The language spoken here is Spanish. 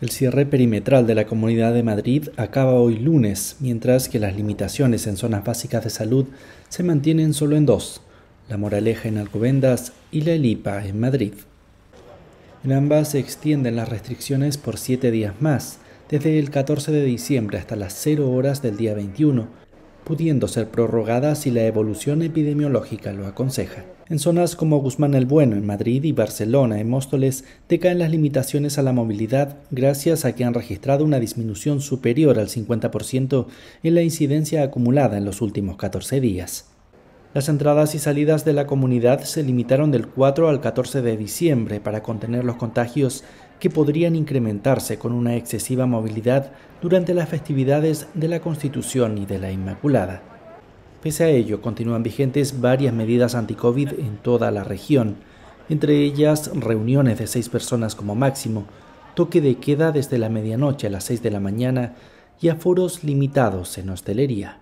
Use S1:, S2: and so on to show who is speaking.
S1: El cierre perimetral de la Comunidad de Madrid acaba hoy lunes, mientras que las limitaciones en zonas básicas de salud se mantienen solo en dos, La Moraleja en Alcobendas y La Elipa en Madrid. En ambas se extienden las restricciones por siete días más, desde el 14 de diciembre hasta las 0 horas del día 21, pudiendo ser prorrogada si la evolución epidemiológica lo aconseja. En zonas como Guzmán el Bueno, en Madrid y Barcelona, en Móstoles, decaen las limitaciones a la movilidad gracias a que han registrado una disminución superior al 50% en la incidencia acumulada en los últimos 14 días. Las entradas y salidas de la comunidad se limitaron del 4 al 14 de diciembre para contener los contagios que podrían incrementarse con una excesiva movilidad durante las festividades de la Constitución y de la Inmaculada. Pese a ello, continúan vigentes varias medidas anti-COVID en toda la región, entre ellas reuniones de seis personas como máximo, toque de queda desde la medianoche a las seis de la mañana y aforos limitados en hostelería.